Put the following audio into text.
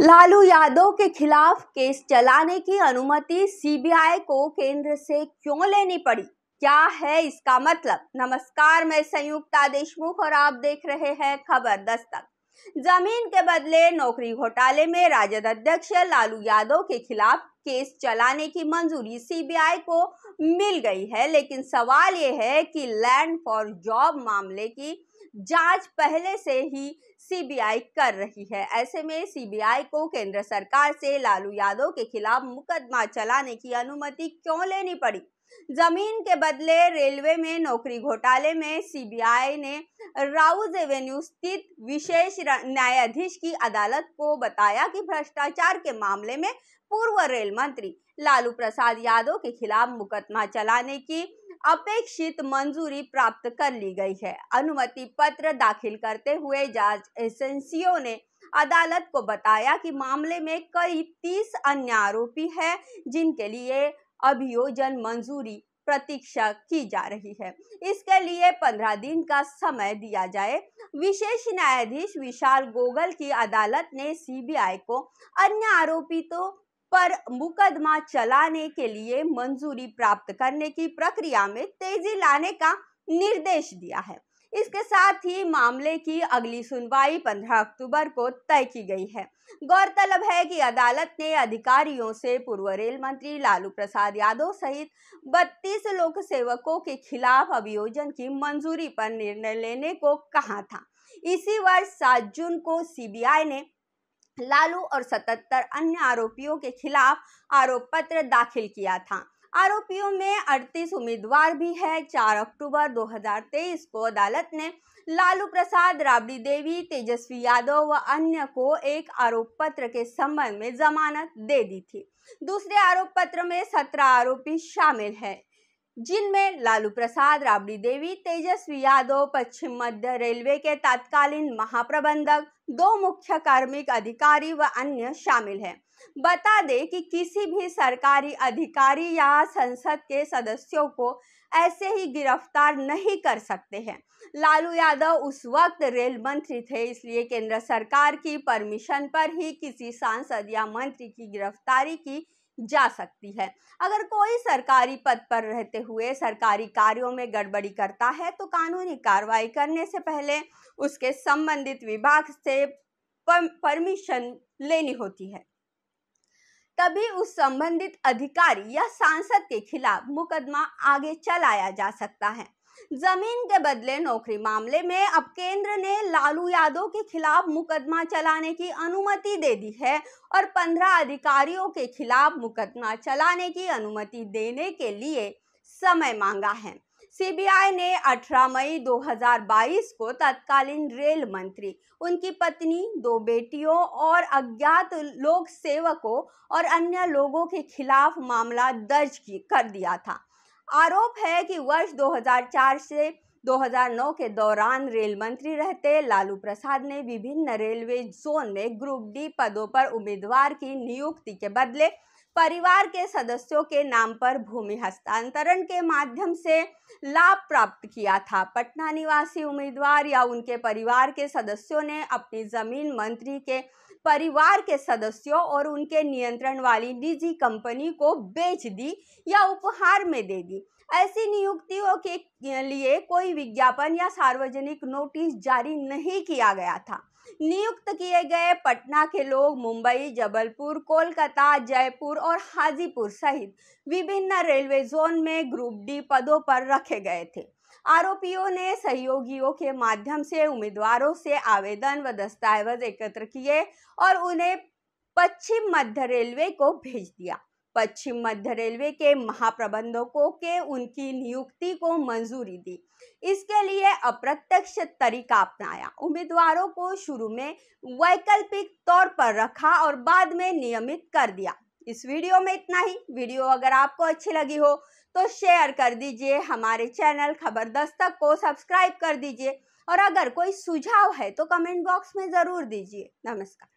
लालू यादव के खिलाफ केस चलाने की अनुमति सीबीआई को केंद्र से क्यों लेनी पड़ी क्या है इसका मतलब नमस्कार मैं संयुक्त देशमुख और आप देख रहे हैं खबर दस्तक जमीन के बदले नौकरी घोटाले में राजद अध्यक्ष लालू यादव के खिलाफ केस चलाने की मंजूरी सीबीआई को मिल गई है लेकिन सवाल ये है कि लैंड फॉर जॉब मामले की जांच पहले से ही सीबीआई कर रही है ऐसे में सीबीआई को केंद्र सरकार से लालू यादव के खिलाफ मुकदमा चलाने की अनुमति क्यों लेनी पड़ी जमीन के बदले रेलवे में नौकरी घोटाले में सीबीआई ने राउज एवेन्यू स्थित विशेष न्यायाधीश की अदालत को बताया कि भ्रष्टाचार के मामले में पूर्व रेल मंत्री लालू प्रसाद यादव के खिलाफ मुकदमा चलाने की अपेक्षित मंजूरी प्राप्त कर ली गई है अनुमति पत्र दाखिल करते हुए जांच एजेंसियों ने अदालत को बताया कि मामले में करीब तीस अन्य आरोपी हैं जिनके लिए अभियोजन मंजूरी प्रतीक्षा की जा रही है इसके लिए पंद्रह दिन का समय दिया जाए विशेष न्यायाधीश विशाल गोगल की अदालत ने सीबीआई को अन्य आरोपी तो पर मुकदमा चलाने के लिए मंजूरी प्राप्त करने की प्रक्रिया में तेजी लाने का निर्देश दिया है इसके साथ ही मामले की अगली सुनवाई 15 अक्टूबर को तय की गई है गौरतलब है कि अदालत ने अधिकारियों से पूर्व रेल मंत्री लालू प्रसाद यादव सहित 32 लोक सेवकों के खिलाफ अभियोजन की मंजूरी पर निर्णय लेने को कहा था इसी वर्ष 7 जून को सीबीआई ने लालू और 77 अन्य आरोपियों के खिलाफ आरोप पत्र दाखिल किया था आरोपियों में 38 उम्मीदवार भी है 4 अक्टूबर 2023 को अदालत ने लालू प्रसाद राबड़ी देवी तेजस्वी यादव व अन्य को एक आरोप पत्र के संबंध में जमानत दे दी थी दूसरे आरोप पत्र में 17 आरोपी शामिल है जिनमें लालू प्रसाद राबड़ी देवी तेजस्वी यादव पश्चिम मध्य रेलवे के तत्कालीन महाप्रबंधक दो मुख्य कार्मिक अधिकारी व अन्य शामिल हैं बता दें कि किसी भी सरकारी अधिकारी या संसद के सदस्यों को ऐसे ही गिरफ्तार नहीं कर सकते हैं लालू यादव उस वक्त रेल मंत्री थे इसलिए केंद्र सरकार की परमिशन पर ही किसी सांसद या मंत्री की गिरफ्तारी की जा सकती है अगर कोई सरकारी पद पर रहते हुए सरकारी कार्यों में गड़बड़ी करता है तो कानूनी कार्रवाई करने से पहले उसके संबंधित विभाग से परमिशन लेनी होती है तभी उस संबंधित अधिकारी या सांसद के खिलाफ मुकदमा आगे चलाया जा सकता है जमीन के बदले नौकरी मामले में अब केंद्र ने लालू यादव के खिलाफ मुकदमा चलाने की अनुमति दे दी है और पंद्रह अधिकारियों के खिलाफ मुकदमा चलाने की अनुमति देने के लिए समय मांगा है सीबीआई ने 18 मई 2022 को तत्कालीन रेल मंत्री उनकी पत्नी दो बेटियों और अज्ञात लोक सेवकों और अन्य लोगों के खिलाफ मामला दर्ज कर दिया था आरोप है कि वर्ष 2004 से 2009 के दौरान रेल मंत्री रहते लालू प्रसाद ने विभिन्न रेलवे जोन में ग्रुप डी पदों पर उम्मीदवार की नियुक्ति के बदले परिवार के सदस्यों के नाम पर भूमि हस्तांतरण के माध्यम से लाभ प्राप्त किया था पटना निवासी उम्मीदवार या उनके परिवार के सदस्यों ने अपनी जमीन मंत्री के परिवार के सदस्यों और उनके नियंत्रण वाली निजी कंपनी को बेच दी या उपहार में दे दी ऐसी नियुक्तियों के लिए कोई विज्ञापन या सार्वजनिक नोटिस जारी नहीं किया गया था नियुक्त किए गए पटना के लोग मुंबई जबलपुर कोलकाता जयपुर और हाजीपुर सहित विभिन्न रेलवे जोन में ग्रुप डी पदों पर रखे गए थे आरोपियों ने सहयोगियों के माध्यम से उम्मीदवारों से आवेदन व दस्तावेज एकत्र किए और उन्हें पश्चिम मध्य रेलवे को भेज दिया पश्चिम मध्य रेलवे के महाप्रबंधकों के उनकी नियुक्ति को मंजूरी दी इसके लिए अप्रत्यक्ष तरीका अपनाया उम्मीदवारों को शुरू में वैकल्पिक तौर पर रखा और बाद में नियमित कर दिया इस वीडियो में इतना ही वीडियो अगर आपको अच्छी लगी हो तो शेयर कर दीजिए हमारे चैनल खबर दस्तक को सब्सक्राइब कर दीजिए और अगर कोई सुझाव है तो कमेंट बॉक्स में ज़रूर दीजिए नमस्कार